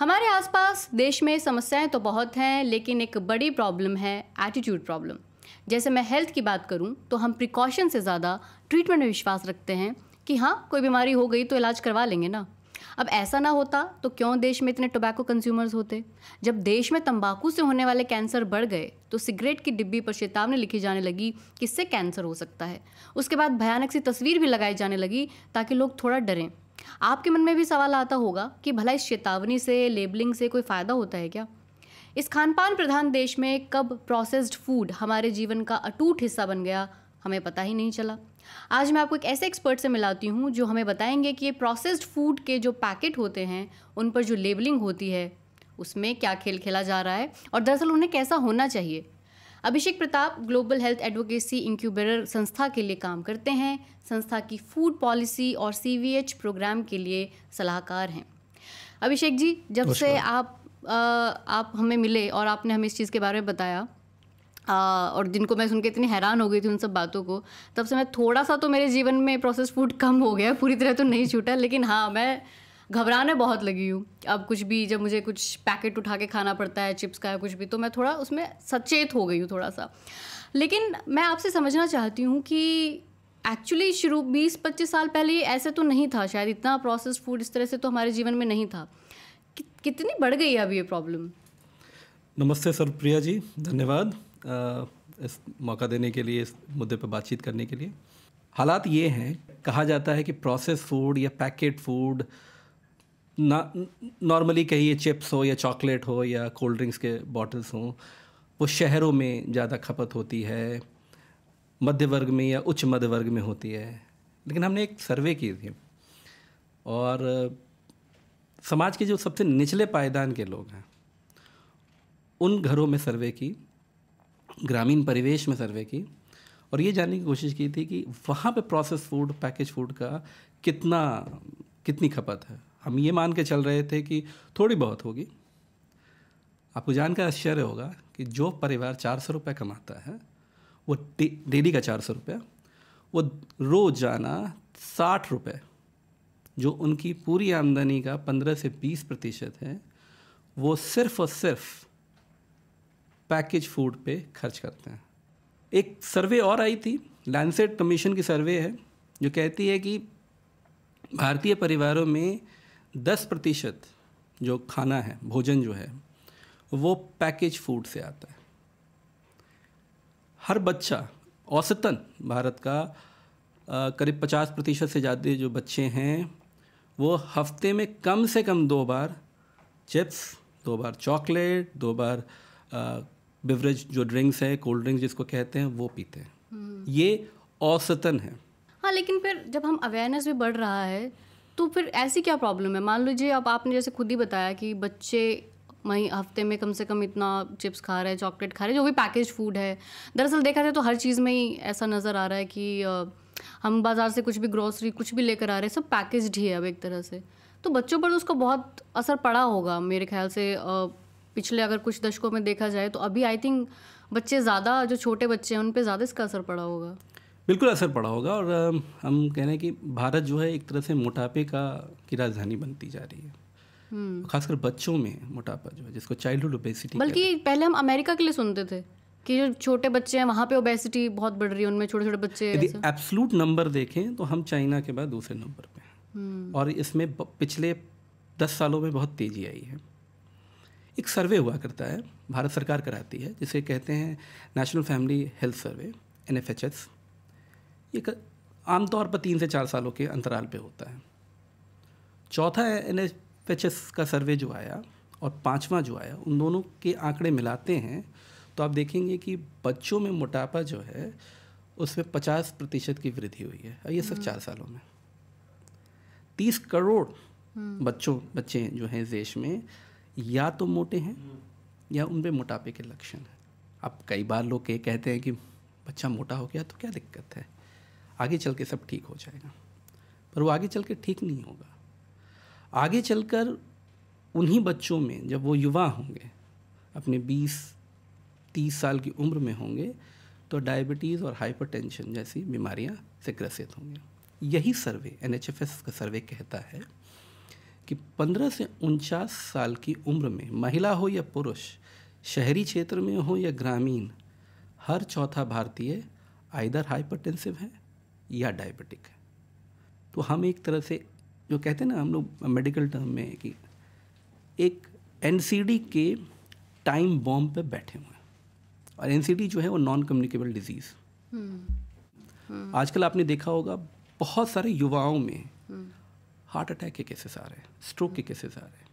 हमारे आसपास देश में समस्याएं तो बहुत हैं लेकिन एक बड़ी प्रॉब्लम है एटीट्यूड प्रॉब्लम जैसे मैं हेल्थ की बात करूं तो हम प्रिकॉशन से ज़्यादा ट्रीटमेंट में विश्वास रखते हैं कि हाँ कोई बीमारी हो गई तो इलाज करवा लेंगे ना अब ऐसा ना होता तो क्यों देश में इतने टोबैको कंज्यूमर्स होते जब देश में तंबाकू से होने वाले कैंसर बढ़ गए तो सिगरेट की डिब्बी पर चेतावनी लिखी जाने लगी कि इससे कैंसर हो सकता है उसके बाद भयानक सी तस्वीर भी लगाई जाने लगी ताकि लोग थोड़ा डरें आपके मन में भी सवाल आता होगा कि भला इस चेतावनी से लेबलिंग से कोई फ़ायदा होता है क्या इस खानपान प्रधान देश में कब प्रोसेस्ड फूड हमारे जीवन का अटूट हिस्सा बन गया हमें पता ही नहीं चला आज मैं आपको एक ऐसे एक्सपर्ट से मिलाती हूँ जो हमें बताएंगे कि ये प्रोसेस्ड फूड के जो पैकेट होते हैं उन पर जो लेबलिंग होती है उसमें क्या खेल खेला जा रहा है और दरअसल उन्हें कैसा होना चाहिए Abhishek Pratap global health advocacy incubator संस्था के लिए काम करते हैं संस्था की फूड पॉलिसी और सी प्रोग्राम के लिए सलाहकार हैं अभिषेक जी जब से आप आ, आप हमें मिले और आपने हमें इस चीज़ के बारे में बताया आ, और जिनको मैं सुन के इतनी हैरान हो गई थी उन सब बातों को तब से मैं थोड़ा सा तो मेरे जीवन में प्रोसेस फूड कम हो गया पूरी तरह तो नहीं छूटा लेकिन हाँ मैं घबराने बहुत लगी हूँ अब कुछ भी जब मुझे कुछ पैकेट उठा के खाना पड़ता है चिप्स का या कुछ भी तो मैं थोड़ा उसमें सचेत हो गई हूँ थोड़ा सा लेकिन मैं आपसे समझना चाहती हूँ कि एक्चुअली शुरू बीस पच्चीस साल पहले ये ऐसे तो नहीं था शायद इतना प्रोसेस्ड फूड इस तरह से तो हमारे जीवन में नहीं था कि, कितनी बढ़ गई है अब ये प्रॉब्लम नमस्ते सर प्रिया जी धन्यवाद इस मौका देने के लिए इस मुद्दे पर बातचीत करने के लिए हालात ये हैं कहा जाता है कि प्रोसेस फूड या पैकेट फूड नॉर्मली कहिए चिप्स हो या चॉकलेट हो या कोल्ड ड्रिंक्स के बॉटल्स हों वो शहरों में ज़्यादा खपत होती है मध्य वर्ग में या उच्च मध्य वर्ग में होती है लेकिन हमने एक सर्वे की थी और समाज के जो सबसे निचले पायदान के लोग हैं उन घरों में सर्वे की ग्रामीण परिवेश में सर्वे की और ये जानने की कोशिश की थी कि वहाँ पे प्रोसेस फूड पैकेज फूड का कितना कितनी खपत है हम ये मान के चल रहे थे कि थोड़ी बहुत होगी आपको जानकर आश्चर्य होगा कि जो परिवार चार सौ रुपये कमाता है वो डेली का चार सौ रुपये वो रोजाना साठ रुपये जो उनकी पूरी आमदनी का पंद्रह से बीस प्रतिशत है वो सिर्फ और सिर्फ पैकेज फूड पे खर्च करते हैं एक सर्वे और आई थी लैंडसेट कमीशन की सर्वे है जो कहती है कि भारतीय परिवारों में दस प्रतिशत जो खाना है भोजन जो है वो पैकेज फूड से आता है हर बच्चा औसतन भारत का करीब पचास प्रतिशत से ज़्यादा जो बच्चे हैं वो हफ्ते में कम से कम दो बार चिप्स दो बार चॉकलेट दो बार बिवरेज जो ड्रिंक्स है कोल्ड ड्रिंक्स जिसको कहते हैं वो पीते हैं हम्म। ये औसतन है हाँ लेकिन फिर जब हम अवेयरनेस भी बढ़ रहा है तो फिर ऐसी क्या प्रॉब्लम है मान लीजिए अब आपने जैसे खुद ही बताया कि बच्चे मई हफ्ते में कम से कम इतना चिप्स खा रहे हैं चॉकलेट खा रहे हैं जो भी पैकेज फूड है दरअसल देखा जाए तो हर चीज़ में ही ऐसा नज़र आ रहा है कि हम बाज़ार से कुछ भी ग्रोसरी कुछ भी लेकर आ रहे हैं सब पैकेज ही है अब एक तरह से तो बच्चों पर तो उसका बहुत असर पड़ा होगा मेरे ख्याल से पिछले अगर कुछ दशकों में देखा जाए तो अभी आई थिंक बच्चे ज़्यादा जो छोटे बच्चे हैं उन पर ज़्यादा इसका असर पड़ा होगा बिल्कुल असर पड़ा होगा और हम कह रहे हैं कि भारत जो है एक तरह से मोटापे का की राजधानी बनती जा रही है हम्म। खासकर बच्चों में मोटापा जो है जिसको चाइल्डहुड ओबेसिटी बल्कि पहले हम अमेरिका के लिए सुनते थे कि जो छोटे बच्चे हैं वहाँ पे ओबेसिटी बहुत बढ़ रही है उनमें छोटे छोटे बच्चे यदि एब्सलूट नंबर देखें तो हम चाइना के बाद दूसरे नंबर पे हैं हम्म। और इसमें पिछले दस सालों में बहुत तेज़ी आई है एक सर्वे हुआ करता है भारत सरकार कराती है जिसे कहते हैं national family health survey N ये आमतौर पर तीन से चार सालों के अंतराल पे होता है चौथा एन का सर्वे जो आया और पांचवा जो आया उन दोनों के आंकड़े मिलाते हैं तो आप देखेंगे कि बच्चों में मोटापा जो है उसमें पचास प्रतिशत की वृद्धि हुई है ये सिर्फ हम्म। चार सालों में तीस करोड़ हम्म। बच्चों बच्चे जो हैं देश में या तो मोटे हैं हम्म। या उन पर मोटापे के लक्षण हैं अब कई बार लोग ये कहते हैं कि बच्चा मोटा हो गया तो क्या दिक्कत है आगे चल के सब ठीक हो जाएगा पर वो आगे चल के ठीक नहीं होगा आगे चलकर उन्हीं बच्चों में जब वो युवा होंगे अपने 20 30 साल की उम्र में होंगे तो डायबिटीज़ और हाइपरटेंशन जैसी बीमारियां से ग्रसित होंगे यही सर्वे एन का सर्वे कहता है कि 15 से उनचास साल की उम्र में महिला हो या पुरुष शहरी क्षेत्र में हो या ग्रामीण हर चौथा भारतीय आइदर हाइपरटेंसिव है या डायबिटिक है तो हम एक तरह से जो कहते हैं ना हम लोग मेडिकल टर्म में कि एक एन के टाइम बॉम्ब पे बैठे हुए हैं और एन जो है वो नॉन कम्युनिकेबल डिजीज़ आजकल आपने देखा होगा बहुत सारे युवाओं में हार्ट हम्म। अटैक के केसेस आ रहे हैं स्ट्रोक के केसेस आ रहे हैं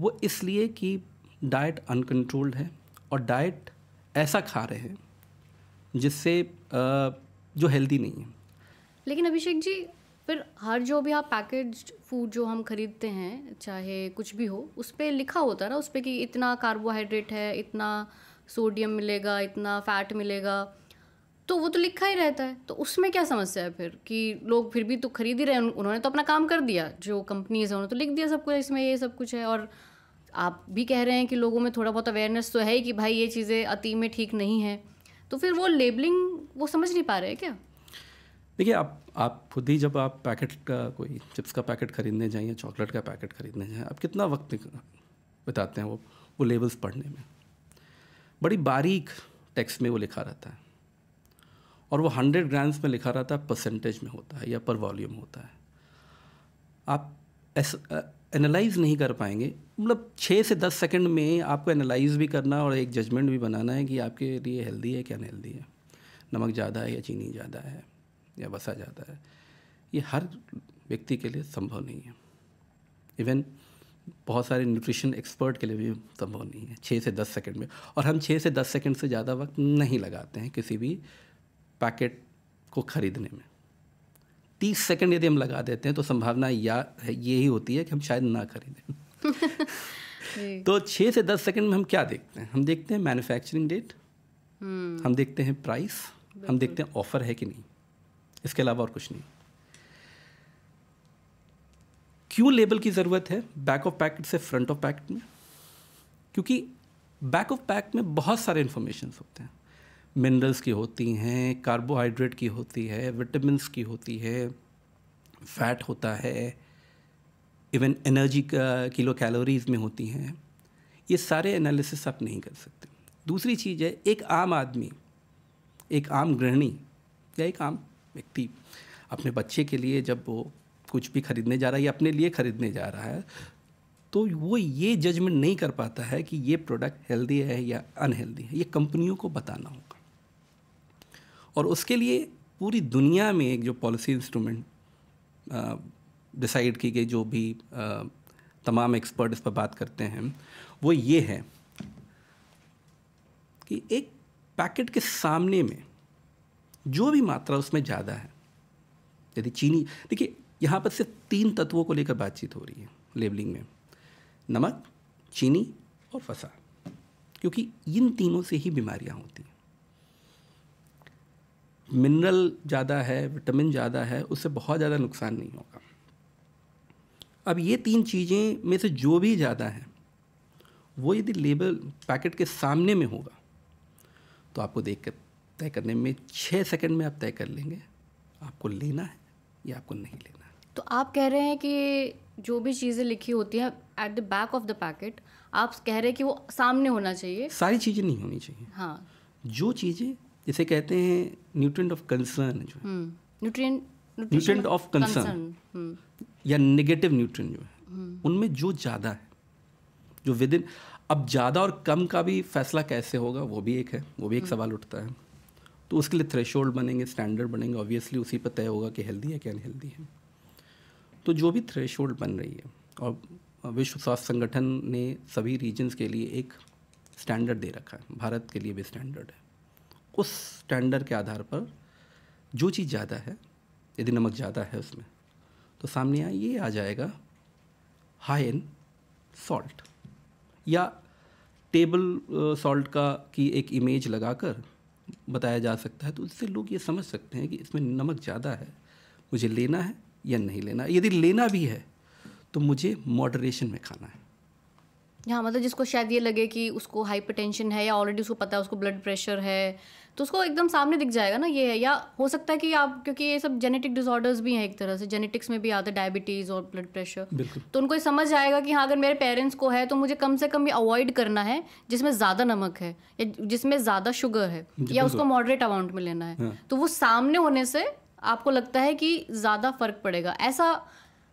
वो इसलिए कि डाइट अनकंट्रोल्ड है और डाइट ऐसा खा रहे हैं जिससे जो हेल्दी नहीं है लेकिन अभिषेक जी फिर हर जो भी आप पैकेज फूड जो हम खरीदते हैं चाहे कुछ भी हो उस पर लिखा होता है ना उस पर कि इतना कार्बोहाइड्रेट है इतना सोडियम मिलेगा इतना फैट मिलेगा तो वो तो लिखा ही रहता है तो उसमें क्या समस्या है फिर कि लोग फिर भी तो खरीद ही रहे हैं उन्होंने तो अपना काम कर दिया जो कंपनीज है उन्होंने तो लिख दिया सब कुछ इसमें ये सब कुछ है और आप भी कह रहे हैं कि लोगों में थोड़ा बहुत अवेयरनेस तो है ही कि भाई ये चीज़ें अति में ठीक नहीं है तो फिर वो लेबलिंग वो समझ नहीं पा रहे हैं क्या देखिए आप आप खुद ही जब आप पैकेट का कोई चिप्स का पैकेट खरीदने जाएँ या चॉकलेट का पैकेट खरीदने जाएँ आप कितना वक्त बिताते हैं वो वो लेबल्स पढ़ने में बड़ी बारीक टेक्स्ट में वो लिखा रहता है और वो हंड्रेड ग्राम्स में लिखा रहता है परसेंटेज में होता है या पर वॉल्यूम होता है आप एनालाइज नहीं कर पाएंगे मतलब छः से दस सेकंड में आपको एनालाइज भी करना और एक जजमेंट भी बनाना है कि आपके लिए हेल्दी है क्या अनहेल्दी है नमक ज़्यादा है या चीनी ज़्यादा है या वसा ज़्यादा है ये हर व्यक्ति के लिए संभव नहीं है इवन बहुत सारे न्यूट्रिशन एक्सपर्ट के लिए भी संभव नहीं है छः से दस सेकंड में और हम छः से दस सेकंड से ज़्यादा वक्त नहीं लगाते हैं किसी भी पैकेट को ख़रीदने में तीस सेकंड यदि हम लगा देते हैं तो संभावना या ये ही होती है कि हम शायद ना खरीदें तो छः से दस सेकंड में हम क्या देखते हैं हम देखते हैं मैन्युफैक्चरिंग हम्म। डेट हम देखते हैं प्राइस हम देखते हैं ऑफर है कि नहीं इसके अलावा और कुछ नहीं क्यों लेबल की ज़रूरत है बैक ऑफ पैकेट से फ्रंट ऑफ पैकेट में क्योंकि बैक ऑफ पैक में बहुत सारे इन्फॉर्मेशन होते हैं मिनरल्स की होती हैं कार्बोहाइड्रेट की होती है विटामिन की होती है फैट होता है इवन एनर्जी किलो कैलोरीज में होती हैं ये सारे एनालिसिस आप नहीं कर सकते दूसरी चीज़ है एक आम आदमी एक आम गृहिणी या एक आम व्यक्ति अपने बच्चे के लिए जब वो कुछ भी खरीदने जा रहा है या अपने लिए खरीदने जा रहा है तो वो ये जजमेंट नहीं कर पाता है कि ये प्रोडक्ट हेल्दी है या अनहेल्दी है ये कंपनियों को बताना होगा और उसके लिए पूरी दुनिया में एक जो पॉलिसी इंस्ट्रूमेंट डिसाइड की गई जो भी तमाम एक्सपर्ट इस पर बात करते हैं वो ये है कि एक पैकेट के सामने में जो भी मात्रा उसमें ज़्यादा है यदि चीनी देखिए यहाँ पर सिर्फ तीन तत्वों को लेकर बातचीत हो रही है लेबलिंग में नमक चीनी और फसा क्योंकि इन तीनों से ही बीमारियाँ होती हैं मिनरल ज़्यादा है विटामिन ज़्यादा है उससे बहुत ज़्यादा नुकसान नहीं होगा अब ये तीन चीज़ें में से जो भी ज़्यादा है वो यदि लेबल पैकेट के सामने में होगा तो आपको देख कर तय करने में छः सेकंड में आप तय कर लेंगे आपको लेना है या आपको नहीं लेना है तो आप कह रहे हैं कि जो भी चीज़ें लिखी होती हैं at the back of the packet आप कह रहे हैं कि वो सामने होना चाहिए सारी चीज़ें नहीं होनी चाहिए हाँ जो चीज़ें जिसे कहते हैं न्यूट्रेंट ऑफ कंसर्न जो न्यूट्रेंट न्यूट्रेंट ऑफ कंसर्न या नेगेटिव न्यूट्रन जो है उनमें जो ज़्यादा है जो विद इन अब ज़्यादा और कम का भी फैसला कैसे होगा वो भी एक है वो भी एक हम्म। सवाल उठता है तो उसके लिए थ्रेश बनेंगे स्टैंडर्ड बनेंगे ऑब्वियसली उसी पर तय होगा कि हेल्दी है कि अनहेल्दी है तो जो भी थ्रेश बन रही है और विश्व स्वास्थ्य संगठन ने सभी रीजन्स के लिए एक स्टैंडर्ड दे रखा है भारत के लिए भी स्टैंडर्ड है उस स्टैंडर्ड के आधार पर जो चीज़ ज़्यादा है यदि नमक ज़्यादा है उसमें तो सामने ये आ जाएगा हाई एन सॉल्ट या टेबल सॉल्ट का की एक इमेज लगाकर बताया जा सकता है तो उससे लोग ये समझ सकते हैं कि इसमें नमक ज़्यादा है मुझे लेना है या नहीं लेना यदि लेना भी है तो मुझे मॉडरेशन में खाना है हाँ मतलब जिसको शायद ये लगे कि उसको हाइपरटेंशन है या ऑलरेडी उसको पता है उसको ब्लड प्रेशर है तो उसको एकदम सामने दिख जाएगा ना ये है या हो सकता है कि आप क्योंकि ये सब जेनेटिक डिसऑर्डर्स भी हैं एक तरह से जेनेटिक्स में भी आता है डायबिटीज़ और ब्लड प्रेशर तो उनको समझ आएगा कि हाँ अगर मेरे पेरेंट्स को है तो मुझे कम से कम ये अवॉइड करना है जिसमें ज़्यादा नमक है या जिसमें ज़्यादा शुगर है या उसको मॉडरेट अमाउंट में लेना है हाँ। तो वो सामने होने से आपको लगता है कि ज़्यादा फर्क पड़ेगा ऐसा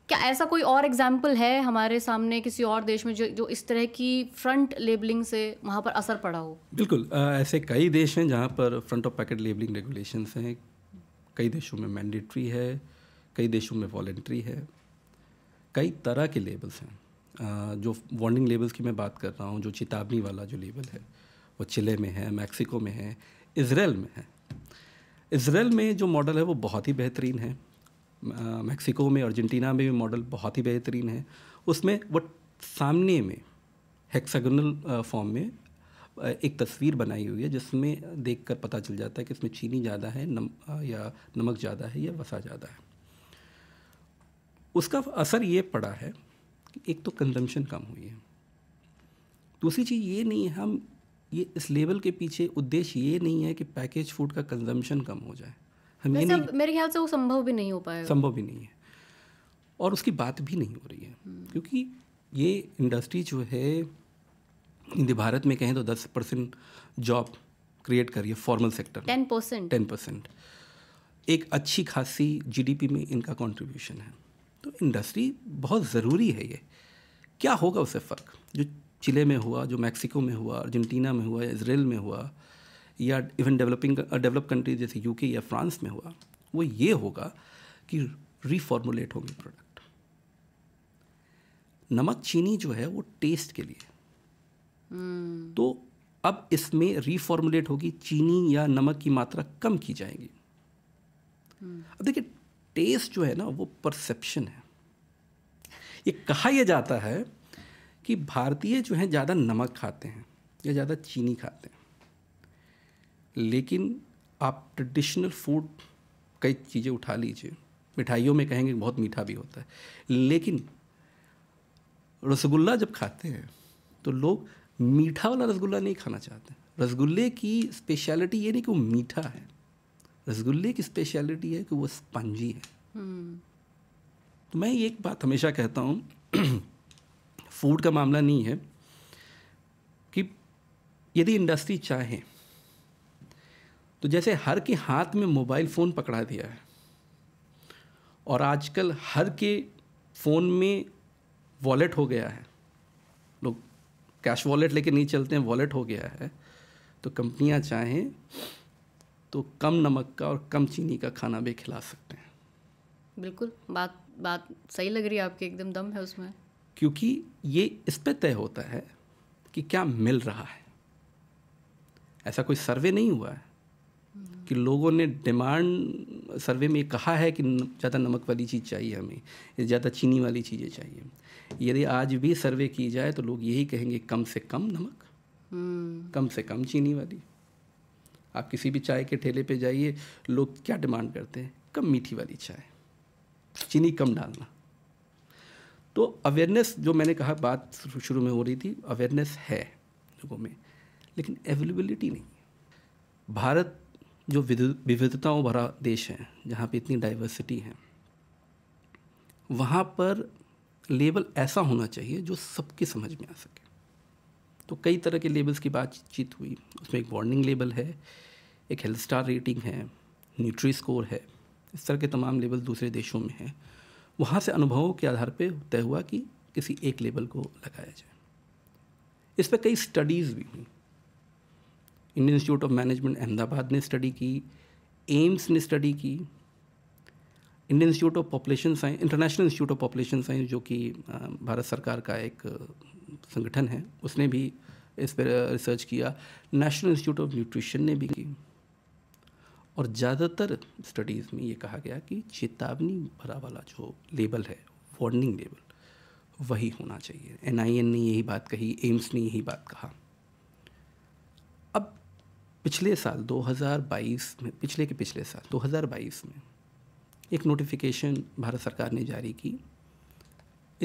क्या ऐसा कोई और एग्जाम्पल है हमारे सामने किसी और देश में जो जो इस तरह की फ्रंट लेबलिंग से वहाँ पर असर पड़ा हो बिल्कुल आ, ऐसे कई देश हैं जहाँ पर front of packet labelling regulation हैं कई देशों में मैंडेटरी है कई देशों में वॉल्ट्री है कई तरह के लेबल्स हैं जो वार्निंग लेबल्स की मैं बात कर रहा हूँ जो चेतावनी वाला जो लेबल है वो चिले में है मैक्सिको में है इसराइल में है इसराइल में जो मॉडल है वो बहुत ही बेहतरीन है मैक्सिको में अर्जेंटीना में भी मॉडल बहुत ही बेहतरीन है उसमें वो सामने में हेक्सागोनल फॉर्म में एक तस्वीर बनाई हुई है जिसमें देखकर पता चल जाता है कि इसमें चीनी ज़्यादा है नम या नमक ज़्यादा है या वसा ज़्यादा है उसका असर ये पड़ा है कि एक तो कंजम्पशन कम हुई है दूसरी चीज़ ये नहीं है हम ये इस लेवल के पीछे उद्देश्य ये नहीं है कि पैकेज फूड का कंजम्पशन कम हो जाए नहीं मेरे ख्याल से वो संभव भी नहीं हो पाया संभव भी नहीं है और उसकी बात भी नहीं हो रही है क्योंकि ये इंडस्ट्री जो है यदि भारत में कहें तो दस परसेंट जॉब क्रिएट करिए formal sector ten percent ten percent एक अच्छी खासी जीडीपी में इनका कंट्रीब्यूशन है तो इंडस्ट्री बहुत ज़रूरी है ये क्या होगा उससे फ़र्क जो चिले में हुआ जो मैक्सिको में हुआ अर्जेंटीना में हुआ इसराइल में हुआ या इवन डेवलपिंग डेवलप कंट्री जैसे यूके या फ्रांस में हुआ वो ये होगा कि रिफॉर्मुलेट होंगे प्रोडक्ट नमक चीनी जो है वो टेस्ट के लिए hmm. तो अब इसमें रिफॉर्मुलेट होगी चीनी या नमक की मात्रा कम की जाएगी hmm. अब देखिए टेस्ट जो है ना वो परसेप्शन है ये कहा यह जाता है कि भारतीय जो है ज़्यादा नमक खाते हैं या ज़्यादा चीनी खाते हैं लेकिन आप ट्रेडिशनल फूड कई चीज़ें उठा लीजिए मिठाइयों में कहेंगे बहुत मीठा भी होता है लेकिन रसगुल्ला जब खाते हैं तो लोग मीठा वाला रसगुल्ला नहीं खाना चाहते रसगुल्ले की स्पेशलिटी ये नहीं कि वो मीठा है रसगुल्ले की स्पेशलिटी है कि वो स्पंजी है हम्म। तो मैं एक बात हमेशा कहता हूँ फूड का मामला नहीं है कि यदि इंडस्ट्री चाहे तो जैसे हर के हाथ में मोबाइल फ़ोन पकड़ा दिया है और आजकल हर के फ़ोन में वॉलेट हो गया है लोग कैश वॉलेट लेके नहीं चलते हैं वॉलेट हो गया है तो कंपनियां चाहें तो कम नमक का और कम चीनी का खाना भी खिला सकते हैं बिल्कुल बात बात सही लग रही है आपकी एकदम दम है उसमें क्योंकि ये इस पर तय होता है कि क्या मिल रहा है ऐसा कोई सर्वे नहीं हुआ है कि लोगों ने डिमांड सर्वे में कहा है कि ज़्यादा नमक वाली चीज़ चाहिए हमें ज़्यादा चीनी वाली चीज़ें चाहिए यदि आज भी सर्वे की जाए तो लोग यही कहेंगे कम से कम नमक हम्म। कम से कम चीनी वाली आप किसी भी चाय के ठेले पे जाइए लोग क्या डिमांड करते हैं कम मीठी वाली चाय चीनी कम डालना तो अवेयरनेस जो मैंने कहा बात शुरू में हो रही थी अवेयरनेस है लोगों में लेकिन अवेलेबिलिटी नहीं भारत जो विविधताओं भरा देश है जहाँ पे इतनी डाइवर्सिटी है वहाँ पर लेबल ऐसा होना चाहिए जो सबके समझ में आ सके तो कई तरह के लेबल्स की बातचीत हुई उसमें एक वार्निंग लेबल है एक हेल्थ स्टार रेटिंग है न्यूट्री स्कोर है इस तरह के तमाम लेबल दूसरे देशों में हैं वहाँ से अनुभवों के आधार पर तय हुआ कि किसी एक लेबल को लगाया जाए इस पर कई स्टडीज़ भी हुई Indian Institute of Management Ahmedabad ने स्टडी की एम्स ने स्टडी की Indian Institute of Population Science International Institute of Population Science जो कि भारत सरकार का एक संगठन है उसने भी इस पर रिसर्च किया नेशनल इंस्टीट्यूट ऑफ न्यूट्रिशन ने भी की और ज़्यादातर स्टडीज़ में ये कहा गया कि चेतावनी भरा वाला जो लेबल है वार्निंग लेबल वही होना चाहिए एन ने यही बात कही एम्स ने यही बात कहा पिछले साल 2022 में पिछले के पिछले साल 2022 में एक नोटिफिकेशन भारत सरकार ने जारी की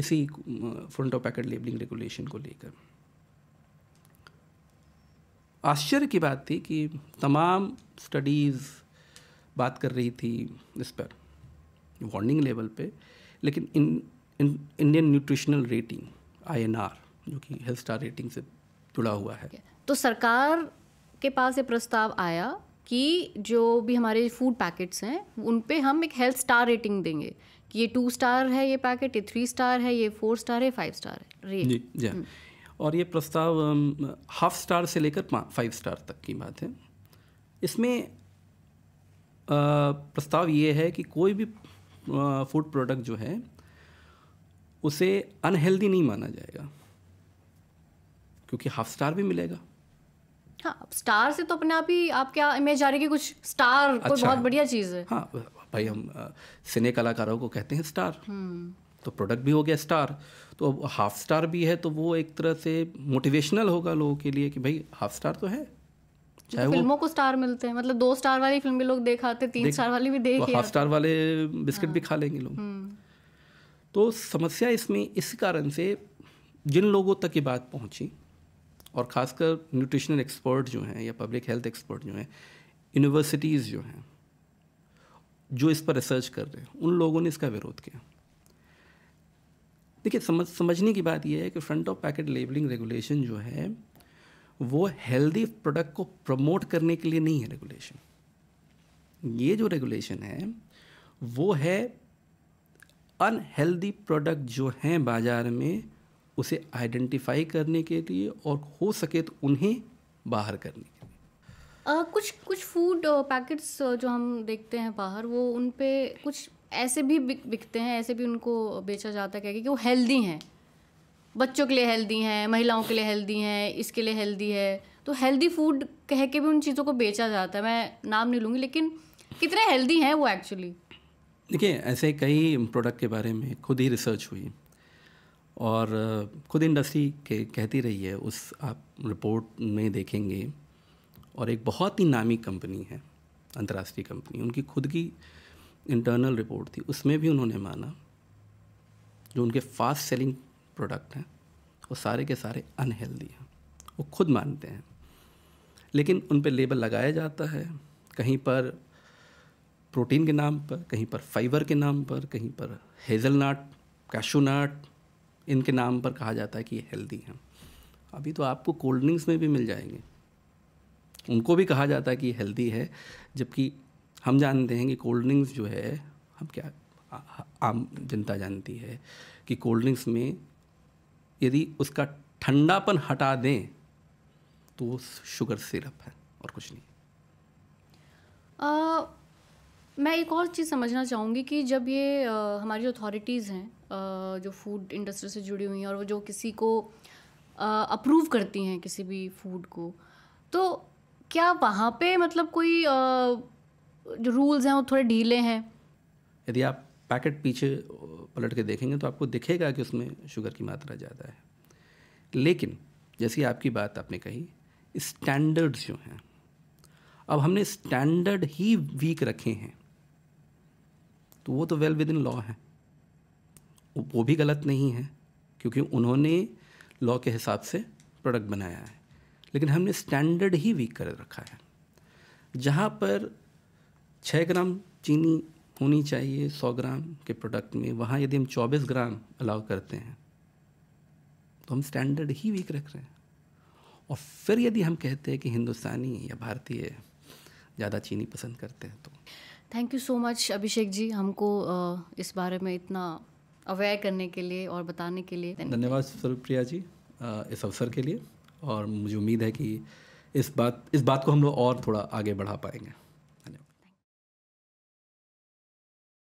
इसी front of packet labelling regulation को लेकर आश्चर्य की बात थी कि तमाम स्टडीज़ बात कर रही थी इस पर वार्निंग लेवल पे लेकिन इन, इंडियन न्यूट्रिशनल रेटिंग आईएनआर जो कि हेल्थ स्टार रेटिंग से जुड़ा हुआ है तो सरकार के पास ये प्रस्ताव आया कि जो भी हमारे फूड पैकेट्स हैं उन पर हम एक हेल्थ स्टार रेटिंग देंगे कि ये टू स्टार है ये पैकेट ये थ्री स्टार है ये फोर स्टार है फाइव स्टार है रेट जी जी हम्म। और ये प्रस्ताव हाफ स्टार से लेकर फाइव स्टार तक की बात है इसमें प्रस्ताव ये है कि कोई भी फूड प्रोडक्ट जो है उसे अनहेल्दी नहीं माना जाएगा क्योंकि हाफ स्टार भी मिलेगा हाँ स्टार से तो अपने आप ही आप क्या इमेज आ रही कि कुछ स्टार अच्छा, कोई बहुत बढ़िया चीज़ है हाँ भाई हम सिने कलाकारों को कहते हैं स्टार हम्म। तो प्रोडक्ट भी हो गया स्टार तो अब हाफ स्टार भी है तो वो एक तरह से मोटिवेशनल होगा लोगों के लिए कि भाई हाफ स्टार तो है तो चाहे फिल्मों को स्टार मिलते हैं मतलब दो स्टार वाली फिल्म भी लोग देखाते तीन स्टार वाली भी देख हाफ स्टार वाले बिस्किट भी हाँ। खा लेंगे लोग हम्म। तो समस्या इसमें इस कारण से जिन लोगों तक ये बात पहुंची और ख़ासकर न्यूट्रिशनल एक्सपर्ट जो हैं या पब्लिक हेल्थ एक्सपर्ट जो हैं यूनिवर्सिटीज़ जो हैं जो इस पर रिसर्च कर रहे हैं उन लोगों ने इसका विरोध किया देखिए समझ समझने की बात यह है कि front of packet labelling regulation जो है वो हेल्दी प्रोडक्ट को प्रमोट करने के लिए नहीं है रेगुलेशन ये जो रेगुलेशन है वो है अनहेल्दी प्रोडक्ट जो हैं बाज़ार में उसे आइडेंटिफाई करने के लिए और हो सके तो उन्हें बाहर करने के लिए आ, कुछ कुछ फूड पैकेट्स जो हम देखते हैं बाहर वो उन पर कुछ ऐसे भी बिकते हैं ऐसे भी उनको बेचा जाता है क्या कि वो हेल्दी हैं बच्चों के लिए हेल्दी हैं महिलाओं के लिए हेल्दी हैं इसके लिए हेल्दी है तो हेल्दी फूड कह के भी उन चीज़ों को बेचा जाता है मैं नाम नहीं लूँगी लेकिन कितने हेल्दी हैं वो एक्चुअली देखिए ऐसे कई प्रोडक्ट के बारे में खुद ही रिसर्च हुई और खुद इंडस्ट्री के कहती रही है उस आप रिपोर्ट में देखेंगे और एक बहुत ही नामी कंपनी है अंतर्राष्ट्रीय कंपनी उनकी खुद की इंटरनल रिपोर्ट थी उसमें भी उन्होंने माना जो उनके फास्ट सेलिंग प्रोडक्ट हैं वो सारे के सारे अनहेल्दी हैं वो खुद मानते हैं लेकिन उन पर लेबल लगाया जाता है कहीं पर प्रोटीन के नाम पर कहीं पर फाइबर के नाम पर कहीं पर हेज़लनाट कैशोनाट इनके नाम पर कहा जाता है कि ये हेल्दी हैं अभी तो आपको कोल्ड ड्रिंक्स में भी मिल जाएंगे उनको भी कहा जाता है कि हेल्दी है जबकि हम जानते हैं कि कोल्ड ड्रिंक्स जो है हम क्या आम जनता जानती है कि कोल्ड ड्रिंक्स में यदि उसका ठंडापन हटा दें तो वो शुगर सिरप है और कुछ नहीं आ, मैं एक और चीज़ समझना चाहूँगी कि जब ये आ, हमारी अथॉरिटीज़ हैं जो फूड इंडस्ट्री से जुड़ी हुई हैं और वो जो किसी को अप्रूव करती हैं किसी भी फूड को तो क्या वहाँ पे मतलब कोई जो रूल्स हैं वो थोड़े ढीले हैं यदि आप पैकेट पीछे पलट के देखेंगे तो आपको दिखेगा कि उसमें शुगर की मात्रा ज़्यादा है लेकिन जैसी आपकी बात आपने कही स्टैंडर्ड्स जो हैं अब हमने स्टैंडर्ड ही वीक रखे हैं तो वो तो वेल विद इन लॉ है वो भी गलत नहीं है क्योंकि उन्होंने लॉ के हिसाब से प्रोडक्ट बनाया है लेकिन हमने स्टैंडर्ड ही वीक कर रखा है जहाँ पर छः ग्राम चीनी होनी चाहिए सौ ग्राम के प्रोडक्ट में वहाँ यदि हम चौबीस ग्राम अलाउ करते हैं तो हम स्टैंडर्ड ही वीक रख रहे हैं और फिर यदि हम कहते हैं कि हिंदुस्तानी या भारतीय ज़्यादा चीनी पसंद करते हैं तो thank you so much Abhishek ji हमको इस बारे में इतना अवेयर करने के लिए और बताने के लिए धन्यवाद स्वरूप्रिया जी इस अवसर के लिए और मुझे उम्मीद है कि इस बात इस बात को हम लोग और थोड़ा आगे बढ़ा पाएंगे